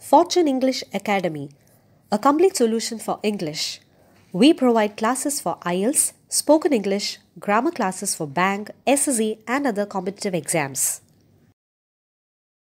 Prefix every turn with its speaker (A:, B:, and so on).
A: Fortune English Academy, a complete solution for English. We provide classes for IELTS, spoken English, grammar classes for bank, SSE, and other competitive exams.